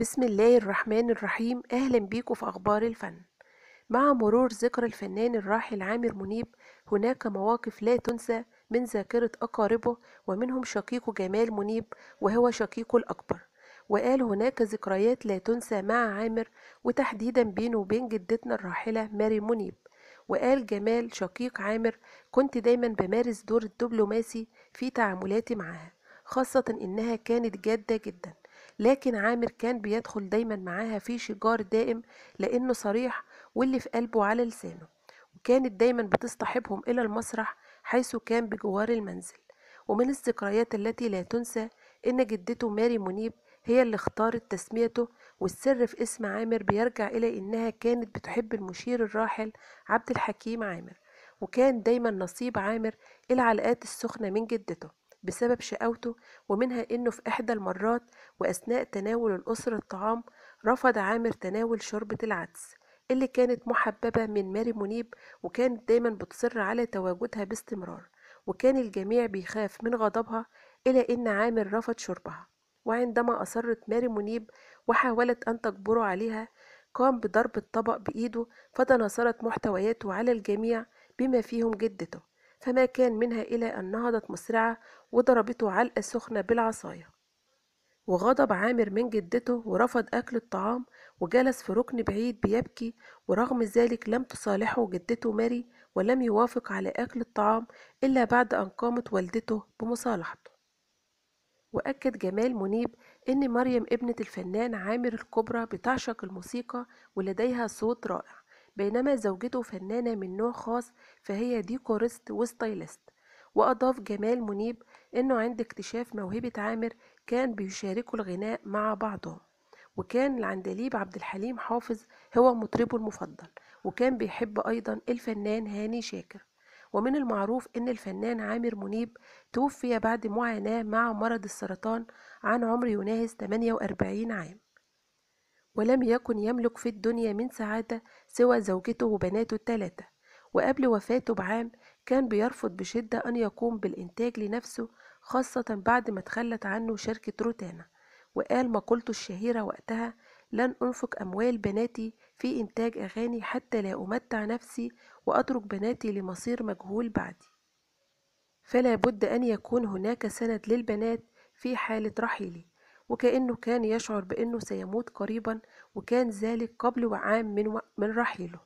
بسم الله الرحمن الرحيم أهلا بيكم في أخبار الفن مع مرور ذكرى الفنان الراحل عامر منيب هناك مواقف لا تنسى من ذاكرة أقاربه ومنهم شقيقه جمال منيب وهو شقيقه الأكبر وقال هناك ذكريات لا تنسى مع عامر وتحديدا بينه وبين جدتنا الراحلة ماري منيب وقال جمال شقيق عامر كنت دايما بمارس دور الدبلوماسي في تعاملاتي معها خاصة إنها كانت جادة جدا لكن عامر كان بيدخل دايما معاها في شجار دائم لأنه صريح واللي في قلبه على لسانه وكانت دايما بتصطحبهم إلى المسرح حيث كان بجوار المنزل ومن الذكريات التي لا تنسى إن جدته ماري منيب هي اللي اختارت تسميته والسر في اسم عامر بيرجع إلى إنها كانت بتحب المشير الراحل عبد الحكيم عامر وكان دايما نصيب عامر العلاقات السخنة من جدته بسبب شقاوته ومنها أنه في إحدى المرات وأثناء تناول الأسرة الطعام رفض عامر تناول شوربة العدس اللي كانت محببة من ماري منيب وكانت دايما بتصر على تواجدها باستمرار وكان الجميع بيخاف من غضبها إلى أن عامر رفض شربها وعندما أصرت ماري منيب وحاولت أن تجبره عليها قام بضرب الطبق بإيده فتناثرت محتوياته على الجميع بما فيهم جدته فما كان منها إلى أن نهضت مسرعة وضربته علقة سخنة بالعصاية وغضب عامر من جدته ورفض أكل الطعام وجلس في ركن بعيد بيبكي ورغم ذلك لم تصالحه جدته ماري ولم يوافق على أكل الطعام إلا بعد أن قامت والدته بمصالحته وأكد جمال منيب إن مريم ابنة الفنان عامر الكبرى بتعشق الموسيقى ولديها صوت رائع بينما زوجته فنانة من نوع خاص فهي ديكورست وستايلست وأضاف جمال منيب أنه عند اكتشاف موهبة عامر كان بيشاركوا الغناء مع بعضهم وكان العندليب عبد الحليم حافظ هو مطربه المفضل وكان بيحب أيضا الفنان هاني شاكر ومن المعروف أن الفنان عامر منيب توفي بعد معاناة مع مرض السرطان عن عمر يناهز 48 عام ولم يكن يملك في الدنيا من سعادة سوى زوجته وبناته الثلاثة وقبل وفاته بعام كان بيرفض بشدة أن يقوم بالإنتاج لنفسه خاصة بعد ما تخلت عنه شركة روتانا وقال مقولته الشهيرة وقتها لن أنفق أموال بناتي في إنتاج أغاني حتى لا أمتع نفسي وأترك بناتي لمصير مجهول بعدي فلا بد أن يكون هناك سند للبنات في حالة رحيلي وكأنه كان يشعر بأنه سيموت قريبا وكان ذلك قبل وعام من, من رحيله